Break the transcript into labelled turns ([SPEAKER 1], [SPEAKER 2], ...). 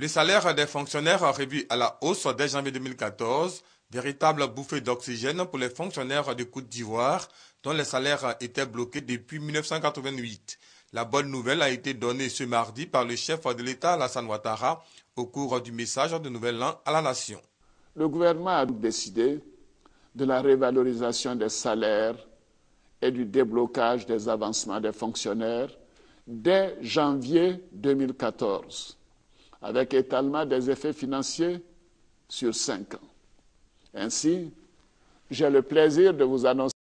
[SPEAKER 1] Le salaire des fonctionnaires a réduit à la hausse dès janvier 2014, véritable bouffée d'oxygène pour les fonctionnaires de Côte d'Ivoire, dont les salaires étaient bloqués depuis 1988. La bonne nouvelle a été donnée ce mardi par le chef de l'État, Alassane Ouattara, au cours du message de Nouvel An à la Nation.
[SPEAKER 2] Le gouvernement a donc décidé de la révalorisation des salaires et du déblocage des avancements des fonctionnaires dès janvier 2014 avec étalement des effets financiers sur cinq ans. Ainsi, j'ai le plaisir de vous annoncer